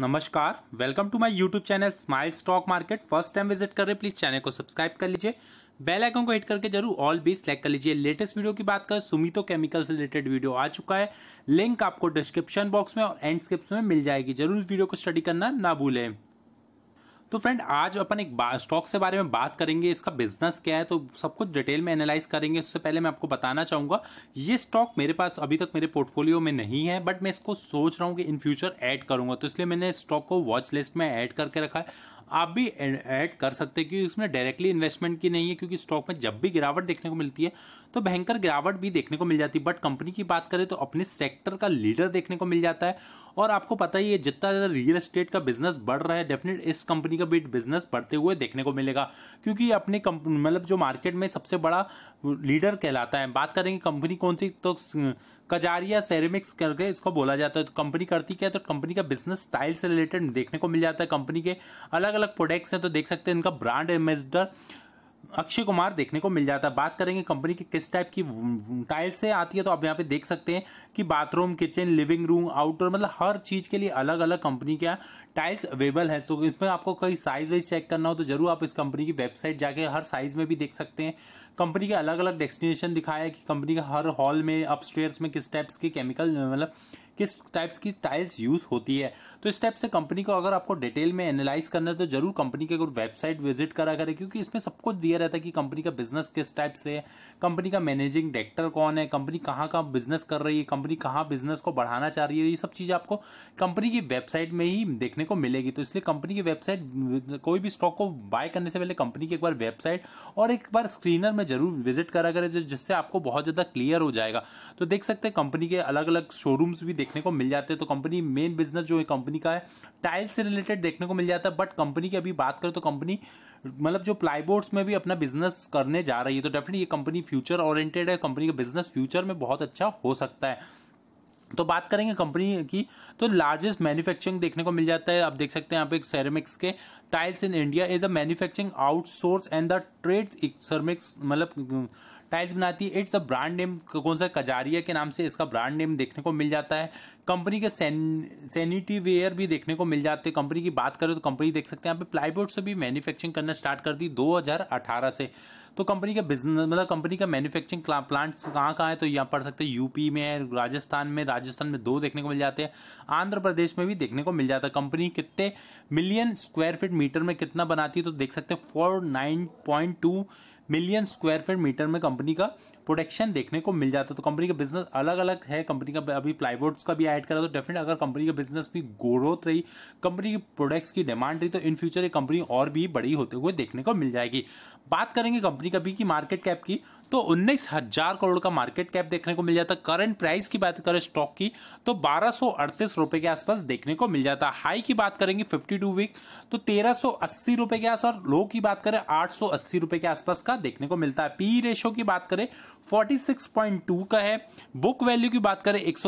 नमस्कार welcome to my YouTube channel smile stock market first time visit कर रहे please channel को subscribe कर लीजिए बेल आइकन को हिट करके जरूर ऑल भी सेलेक्ट कर लीजिए लेटेस्ट वीडियो की बात करें सुमितो केमिकल से रिलेटेड वीडियो आ चुका है लिंक आपको डिस्क्रिप्शन बॉक्स में और एंड स्क्रिप्स में मिल जाएगी जरूर वीडियो को स्टडी करना ना भूलें तो फ्रेंड आज अपन एक स्टॉक के बारे में बात करेंगे इसका बिजनेस क्या है तो सब कुछ डिटेल में एनालाइज करेंगे उससे पहले मैं आपको बताना चाहूँगा ये स्टॉक मेरे पास अभी तक मेरे पोर्टफोलियो में नहीं है बट मैं इसको सोच रहा हूँ कि इन फ्यूचर ऐड करूँगा तो इसलिए मैंने स्टॉक को वॉच लिस्ट में ऐड करके रखा है आप भी ऐड कर सकते हैं क्योंकि उसमें डायरेक्टली इन्वेस्टमेंट की नहीं है क्योंकि स्टॉक में जब भी गिरावट देखने को मिलती है तो भयंकर गिरावट भी देखने को मिल जाती है बट कंपनी की बात करें तो अपने सेक्टर का लीडर देखने को मिल जाता है और आपको पता ही है जितना ज़्यादा रियल एस्टेट का बिजनेस बढ़ रहा है डेफिनेट इस कंपनी का भी बिजनेस बढ़ते हुए देखने को मिलेगा क्योंकि अपने मतलब जो मार्केट में सबसे बड़ा लीडर कहलाता है बात करेंगे कंपनी कौन सी तो कजारिया सेरेमिक्स करके इसको बोला जाता है तो कंपनी करती क्या है तो कंपनी का बिजनेस स्टाइल से रिलेटेड देखने को मिल जाता है कंपनी के अलग अलग प्रोडक्ट्स हैं तो देख सकते हैं इनका ब्रांड एम्बेसडर अक्षय कुमार देखने को मिल जाता है बात करेंगे कंपनी के किस टाइप की टाइल्स से आती है तो आप यहाँ पे देख सकते हैं कि bathroom kitchen living room outdoor मतलब हर चीज़ के लिए अलग अलग कंपनी का टाइल्स अवेलेबल है सो इसमें आपको कोई साइज वाइज चेक करना हो तो ज़रूर आप इस कंपनी की वेबसाइट जाके हर साइज़ में भी देख सकते हैं कंपनी के अलग अलग डेस्टिनेशन दिखाया है कि कंपनी का हर हॉल में अपस्टेयर्स में किस टाइप्स के केमिकल मतलब किस टाइप्स की टाइल्स यूज़ होती है तो इस टाइप से कंपनी को अगर आपको डिटेल में एनालाइज करना है तो जरूर कंपनी की वेबसाइट विजिट करा करें क्योंकि इसमें सब कुछ दिया रहता है कि कंपनी का बिजनेस किस टाइप से है कंपनी का मैनेजिंग डायरेक्टर कौन है कंपनी कहाँ कहाँ बिजनेस कर रही है कंपनी कहाँ बिजनेस को बढ़ाना चाह रही है ये सब चीज़ आपको कंपनी की वेबसाइट में ही देखने को मिलेगी तो इसलिए कंपनी की वेबसाइट कोई भी स्टॉक को बाय करने से पहले कंपनी की एक बार वेबसाइट और एक बार स्क्रीनर में जरूर विजिट करा करें जिससे आपको बहुत ज़्यादा क्लियर हो जाएगा तो देख सकते हैं कंपनी के अलग अलग शोरूम्स भी देखने को मिल जाते हैं तो कंपनी मेन बिजनेस जो है कंपनी का है टाइल्स से रिलेटेड देखने को मिल जाता है बट कंपनी की अभी बात करें तो कंपनी मतलब जो प्लाईबोर्ड्स में भी अपना बिजनेस करने जा रही है तो डेफिनेट ये कंपनी फ्यूचर ओरिएंटेड है कंपनी का बिजनेस फ्यूचर में बहुत अच्छा हो सकता है तो बात करेंगे कंपनी की तो लार्जेस्ट मैन्युफैक्चरिंग देखने को मिल जाता है आप देख सकते हैं यहाँ पे एक सेरेमिक्स के tiles in India is the manufacturing outsource and the trade ceramics मतलब टाइल्स बनाती है इट्स अ ब्रांड नेम कौन सा कजारिया के नाम से इसका ब्रांड नेम देखने को मिल जाता है कंपनी के सैनिटी वेयर भी देखने को मिल जाते हैं कंपनी की बात करें तो कंपनी देख सकते हैं यहाँ पे प्लाईबोर्ड से भी मैन्युफैक्चरिंग करना स्टार्ट कर दी 2018 से तो कंपनी मतलब का बिजनेस मतलब कंपनी का मैन्युफैक्चरिंग प्लांट्स कहाँ कहाँ है तो यहाँ पढ़ सकते हैं यूपी में है राजस्थान में राजस्थान में दो देखने को मिल जाते हैं आंध्र प्रदेश में भी देखने को मिल जाता है कंपनी कितने मिलियन स्क्वायर फीट मीटर में कितना बनाती है तो देख सकते हैं four nine point two million square feet meter में कंपनी का प्रोडक्शन देखने को मिल जाता है तो कंपनी का बिजनेस अलग अलग है कंपनी का अभी प्लाईवुड्स का भी ऐड करा तो डेफिनेट अगर कंपनी का बिजनेस भी ग्रोथ रही कंपनी की प्रोडक्ट्स की डिमांड रही तो इन फ्यूचर ये कंपनी और भी बड़ी होते हुए देखने को मिल जाएगी बात करेंगे कंपनी का भी की मार्केट कैप की तो उन्नीस हजार करोड़ का मार्केट कैप देखने को मिल जाता करंट प्राइस की बात करें स्टॉक की तो बारह रुपए के आसपास देखने को मिल जाता हाई की बात करेंगे 52 वीक तो तेरह रुपए के आसपास और लो की बात करें आठ रुपए के आसपास का देखने को मिलता है पी रेशो e की बात करें 46.2 का है बुक वैल्यू की बात करें एक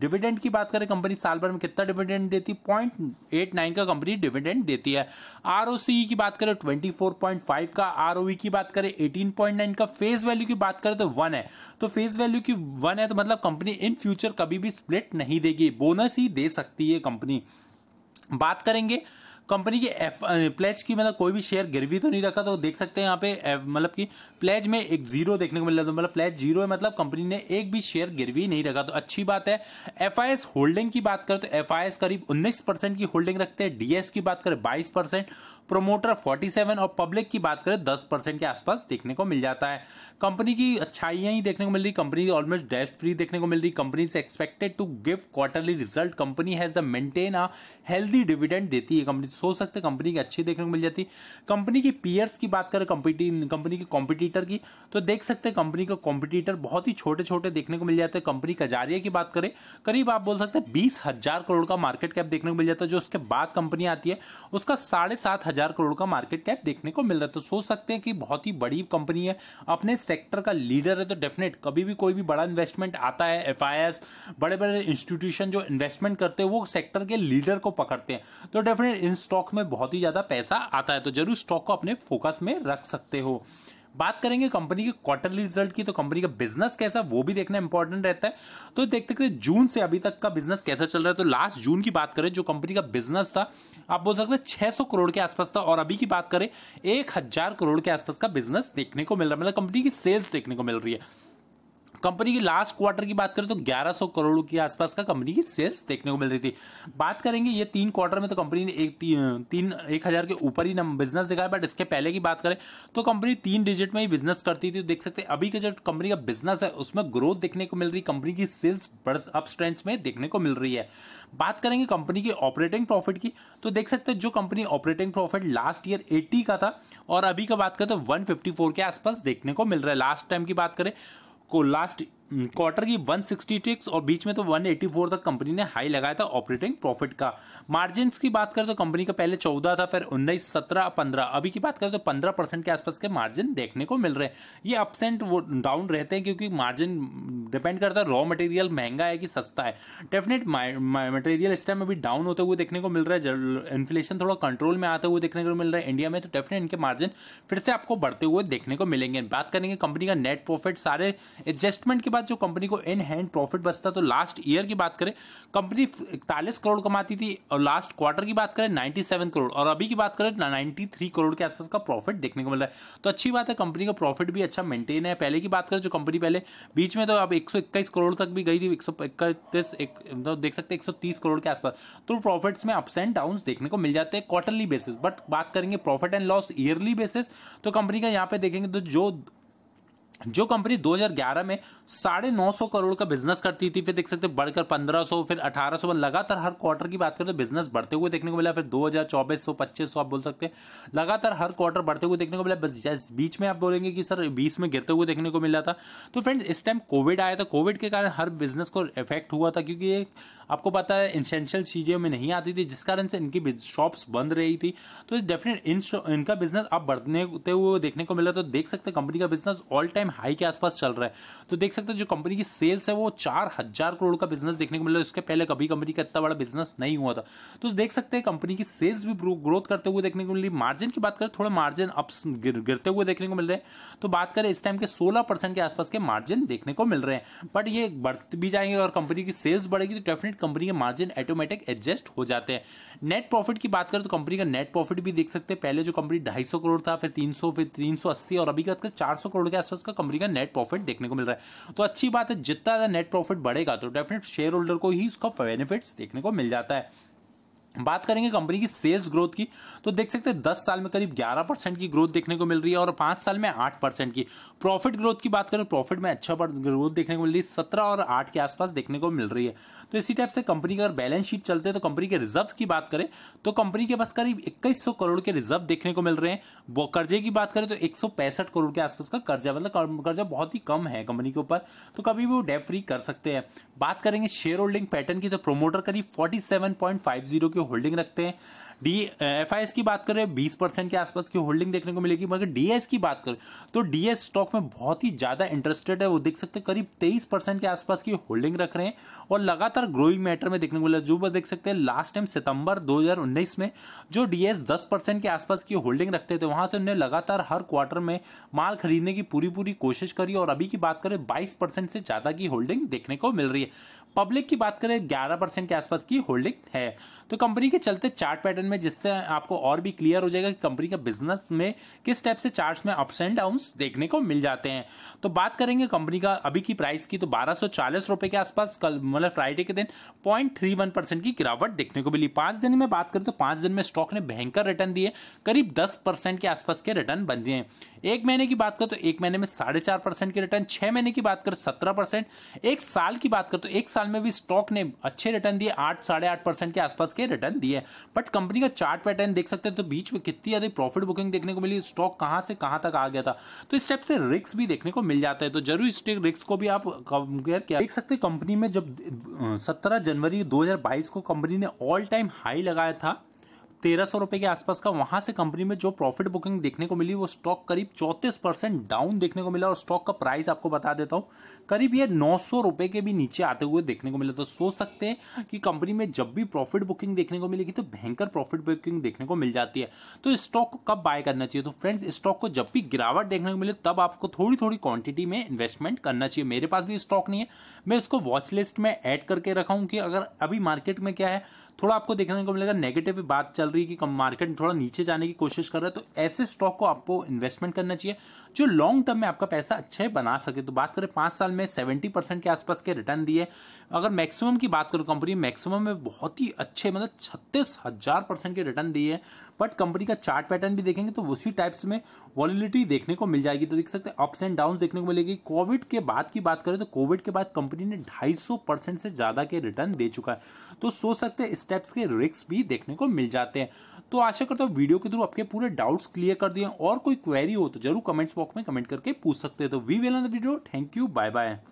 डिविडेंड की बात करें कंपनी साल भर में कितना डिविडेंड देती है का कंपनी डिविडेंड देती है आर की बात करें ट्वेंटी का आर e की बात करें एटीन का फेस वैल्यू वैल्यू की बात करें तो वन है तो फेस वैल्यू की वन है तो मतलब कंपनी इन फ्यूचर कभी भी स्प्लिट नहीं देगी बोनस ही दे सकती है कंपनी बात करेंगे कंपनी के एफ प्लेज की मतलब कोई भी शेयर गिरवी तो नहीं रखा तो देख सकते हैं यहाँ पे मतलब कि प्लेज में एक जीरो देखने को मिल रहा था तो मतलब प्लेज जीरो है मतलब कंपनी ने एक भी शेयर गिरवी नहीं रखा तो अच्छी बात है एफ होल्डिंग की बात करें तो एफ करीब 19 परसेंट की होल्डिंग रखते हैं डीएस की बात करें बाईस प्रोमोटर 47 और पब्लिक की बात करें 10 परसेंट के आसपास देखने को मिल जाता है कंपनी की अच्छाइयाँ ही देखने को मिल रही कंपनी ऑलमोस्ट डेस्ट फ्री देखने को मिल रही कंपनी से expected to give quarterly result company has maintain a healthy dividend देती है कंपनी सोच सकते कंपनी की अच्छी देखने को मिल जाती कंपनी की पीयर्स की बात करें कंपनी के कॉम्पिटिटर की तो देख सकते हैं कंपनी का कॉम्पिटिटर बहुत ही छोटे छोटे देखने को मिल जाते हैं कंपनी कजारिया की बात करें करीब आप बोल सकते हैं बीस हजार करोड़ का मार्केट कैप देखने को मिल जाता है जो उसके बाद कंपनी आती है उसका साढ़े सात हजार करोड़ का मार्केट कैप देखने को मिल रहा है तो सोच सकते हैं कि बहुत ही बड़ी कंपनी है अपने सेक्टर का लीडर है तो डेफिनेट कभी भी कोई भी बड़ा इन्वेस्टमेंट आता है एफ बड़े बड़े इंस्टीट्यूशन जो इन्वेस्टमेंट करते हैं वो सेक्टर के लीडर को पकड़ते हैं तो डेफिनेट इन स्टॉक में बहुत ही ज़्यादा पैसा आता है तो जरूर स्टॉक को अपने फोकस में रख सकते हो बात करेंगे कंपनी के क्वार्टरली रिजल्ट की तो कंपनी का बिजनेस कैसा वो भी देखना इंपॉर्टेंट रहता है तो देखते देखते जून से अभी तक का बिजनेस कैसा चल रहा है तो लास्ट जून की बात करें जो कंपनी का बिजनेस था आप बोल सकते हैं छह करोड़ के आसपास था और अभी की बात करें एक करोड़ के आसपास का बिजनेस देखने को मिल रहा है मतलब कंपनी की सेल्स देखने को मिल रही है कंपनी की लास्ट क्वार्टर की बात करें तो 1100 करोड़ के आसपास का कंपनी की सेल्स देखने को मिल रही थी बात करेंगे ये तीन क्वार्टर में तो कंपनी ने एक तीन एक हज़ार के ऊपर ही बिजनेस दिखाया बट इसके पहले की बात करें तो कंपनी तीन डिजिट में ही बिजनेस करती थी देख सकते अभी का जो कंपनी का बिजनेस है उसमें ग्रोथ देखने को मिल रही कंपनी की सेल्स अप ट्रेंड्स में देखने को मिल रही है बात करेंगे कंपनी की ऑपरेटिंग प्रॉफिट की तो देख सकते जो company operating profit last year eighty का था और अभी का बात करें तो वन के आसपास देखने को मिल रहा है लास्ट टाइम की बात करें को लास्ट क्वार्टर हम्म, की 166 और बीच में तो 184 तक कंपनी ने हाई लगाया था ऑपरेटिंग प्रॉफिट का मार्जिन की बात करें तो कंपनी का पहले 14 था फिर 19, 17, 15 अभी की बात करें तो 15 परसेंट के आसपास के मार्जिन देखने को मिल रहे हैं ये अपसेंट एंड डाउन रहते हैं क्योंकि मार्जिन डिपेंड करता है रॉ मटेरियल महंगा है कि सस्ता है डेफिनेट मटेरियल इस टाइम अभी डाउन होते हुए देखने को मिल रहा है इन्फ्लेशन थोड़ा कंट्रोल में आते हुए देखने को मिल रहा है इंडिया में तो डेफिनेट इनके मार्जिन फिर से आपको बढ़ते हुए देखने को मिलेंगे बात करेंगे कंपनी का नेट प्रॉफिट सारे एडजस्टमेंट के बाद बाद जो कंपनी को इन हैंड प्रॉफिट बचता तो लास्ट ईयर की बात करें कंपनी इकतालीस करोड़ कमाती थी और लास्ट क्वार्टर की बात करें 97 करोड़ और अभी की बात करें 93 करोड़ के आसपास का प्रॉफिट देखने को मिल रहा है तो अच्छी बात है कंपनी का प्रॉफिट भी अच्छा मेंटेन है पहले की बात करें जो कंपनी पहले बीच में तो अब एक करोड़ तक भी गई थी एक सौ मतलब देख सकते एक सौ करोड़ के आसपास तो प्रॉफिट्स में अप्स एंड डाउन देखने को मिल जाते हैं क्वार्टरली बेसिस बट बात करेंगे profit and loss yearly basis तो कंपनी का यहाँ पे देखेंगे तो जो जो कंपनी 2011 में साढ़े नौ सौ करोड़ का बिजनेस करती थी फिर देख सकते हैं बढ़कर 1500 फिर 1800 सौ लगातार हर क्वार्टर की बात करें तो बिजनेस बढ़ते हुए देखने को मिला फिर 2000 2400 2500 आप बोल सकते हैं लगातार हर क्वार्टर बढ़ते हुए देखने को मिला बस बीच में आप बोलेंगे कि सर बीस में गिरते हुए देखने को मिला था तो फ्रेंड्स इस टाइम कोविड आया था कोविड के कारण हर बिजनेस को इफेक्ट हुआ था क्योंकि आपको पता है इंसेंशियल चीज़ें में नहीं आती थी जिस कारण से इनकी शॉप्स बंद रही थी तो डेफिनेट इनका बिजनेस आप बढ़ते हुए देखने को मिला तो देख सकते कंपनी का बिजनेस ऑल टाइम हाई के आसपास चल रहा है तो देख सकते हो जो कंपनी की सेल्स है वो चार हज़ार करोड़ का बिजनेस देखने को मिल रहा है उसके पहले कभी कंपनी का इतना बड़ा बिजनेस नहीं हुआ था तो देख सकते हैं कंपनी की सेल्स भी ग्रोथ करते हुए देखने को मिल रही मार्जिन की बात करें थोड़ा मार्जिन अप गिरते हुए देखने को मिल रहे हैं तो बात करें इस टाइम के सोलह के आसपास के मार्जिन देखने को मिल रहे हैं बट ये बढ़ भी जाएंगे और कंपनी की सेल्स बढ़ेगी तो डेफिनेट कंपनी के मार्जिन ऑटोमेटिक एडजस्ट हो जाते हैं नेट प्रॉफिट की बात करें तो कंपनी का नेट प्रॉफिट भी देख सकते हैं पहले जो कंपनी ढाई करोड़ था फिर तीन फिर तीन और अभी का बात करें करोड़ के आसपास का आपका तो कंपनी का नेट प्रॉफिट देखने को मिल रहा है तो अच्छी बात है जितना ज़्यादा नेट प्रॉफिट बढ़ेगा तो डेफिनेट शेयर होल्डर को ही उसका बेनिफिट्स देखने को मिल जाता है बात करेंगे कंपनी की सेल्स ग्रोथ की तो देख सकते हैं दस साल में करीब ग्यारह परसेंट की ग्रोथ देखने को मिल रही है और पांच साल में आठ परसेंट की प्रॉफिट ग्रोथ की बात करें प्रॉफिट में अच्छा ग्रोथ देखने को मिल रही है सत्रह और आठ के आसपास देखने को मिल रही है तो इसी टाइप से कंपनी का अगर बैलेंस शीट चलते हैं तो कंपनी के रिजर्व की बात करें तो कंपनी के पास करीब इक्कीस करोड़ के रिजर्व देखने को मिल रहे हैं कर्जे की बात करें तो एक करोड़ के आसपास का कर्जा मतलब कर्जा बहुत ही कम है कंपनी के ऊपर तो कभी भी वो डेप फ्री कर सकते हैं बात करेंगे शेयर होल्डिंग पैटर्न की तो प्रोमोटर करीब फोर्टी के की होल्डिंग रखते हैं डी एफ आई एस की बात करें बीस परसेंट के आसपास की होल्डिंग देखने को मिलेगी मगर डी एस की बात करें तो डी एस स्टॉक में बहुत ही ज़्यादा इंटरेस्टेड है वो देख सकते हैं करीब तेईस परसेंट के आसपास की होल्डिंग रख रहे हैं और लगातार ग्रोइंग मैटर में देखने को मिला जो देख सकते हैं लास्ट टाइम सितंबर 2019 में जो डी एस दस परसेंट के आसपास की होल्डिंग रखते थे वहां से उन्हें लगातार हर क्वार्टर में माल खरीदने की पूरी पूरी कोशिश करी और अभी की बात करें बाईस से ज़्यादा की होल्डिंग देखने को मिल रही है पब्लिक की बात करें ग्यारह परसेंट के आसपास की होल्डिंग है तो कंपनी के चलते चार्ट पैटर्न में जिससे आपको और भी क्लियर हो जाएगा कि कंपनी का बिजनेस में किस टाइप से चार्ट में अप्स एंड डाउन देखने को मिल जाते हैं तो बात करेंगे कंपनी का अभी की प्राइस की तो बारह रुपए के आसपास कल मतलब फ्राइडे के दिन पॉइंट की गिरावट देखने को मिली पांच दिन में बात करें तो पांच दिन में स्टॉक ने भयंकर रिटर्न दिए करीब दस के आसपास के रिटर्न बन दिए एक महीने की बात करो तो एक महीने में साढ़े चार परसेंट की रिटर्न छह महीने की बात करो सत्रह परसेंट एक साल की बात करो तो एक साल में भी स्टॉक ने अच्छे रिटर्न दिए आठ साढ़े आठ परसेंट के आसपास के रिटर्न दिए बट कंपनी का चार्ट पैटर्न देख सकते हैं तो बीच में कितनी ज्यादा प्रॉफिट बुकिंग देखने को मिली स्टॉक कहां से कहां तक आ गया था तो इस टाइप से रिक्स भी देखने को मिल जाता है तो जरूर इस रिक्स को भी आप कंपेयर किया देख सकते कंपनी में जब सत्रह जनवरी दो को कंपनी ने ऑल टाइम हाई लगाया था तेरह सौ रुपए के आसपास का वहां से कंपनी में जो प्रॉफिट बुकिंग देखने को मिली वो स्टॉक करीब चौतीस परसेंट डाउन देखने को मिला और स्टॉक का प्राइस आपको बता देता हूँ करीब ये नौ सौ रुपए के भी नीचे आते हुए देखने को मिला तो सोच सकते हैं कि कंपनी में जब भी प्रॉफिट बुकिंग देखने को मिलेगी तो भयंकर प्रॉफिट बुकिंग देखने को मिल जाती है तो इस स्टॉक को कब बाय करना चाहिए तो फ्रेंड्स स्टॉक को जब भी गिरावट देखने को मिले तब आपको थोड़ी थोड़ी क्वांटिटी में इन्वेस्टमेंट करना चाहिए मेरे पास भी स्टॉक नहीं है मैं इसको वॉच लिस्ट में एड करके रखा हूँ कि अगर अभी मार्केट में क्या है थोड़ा आपको देखने को मिलेगा नेगेटिव बात चल रही है कि मार्केट थोड़ा नीचे जाने की कोशिश कर रहा है तो ऐसे स्टॉक को आपको इन्वेस्टमेंट करना चाहिए जो लॉन्ग टर्म में आपका पैसा अच्छे बना सके तो बात करें पांच साल में सेवेंटी परसेंट के आसपास के रिटर्न दिए अगर मैक्सिमम की बात करो कंपनी मैक्सिमम में बहुत ही अच्छे मतलब छत्तीस हजार परसेंट के रिटर्न दिए बट कंपनी का चार्ट पैटर्न भी देखेंगे तो उसी टाइप्स में वॉलिलिटी देखने को मिल जाएगी तो देख सकते अप्स एंड डाउन देखने को मिलेगी कोविड के बाद की बात करें तो कोविड के बाद कंपनी ने ढाई परसेंट से ज़्यादा के रिटर्न दे चुका है तो सोच सकते हैं स्टेप्स के रिस्क भी देखने को मिल जाते हैं तो आशा करता हूँ वीडियो के थ्रू आपके पूरे डाउट्स क्लियर कर दिए और कोई क्वेरी हो तो जरूर कमेंट्स बॉक्स में कमेंट करके पूछ सकते हैं तो we well video thank you bye bye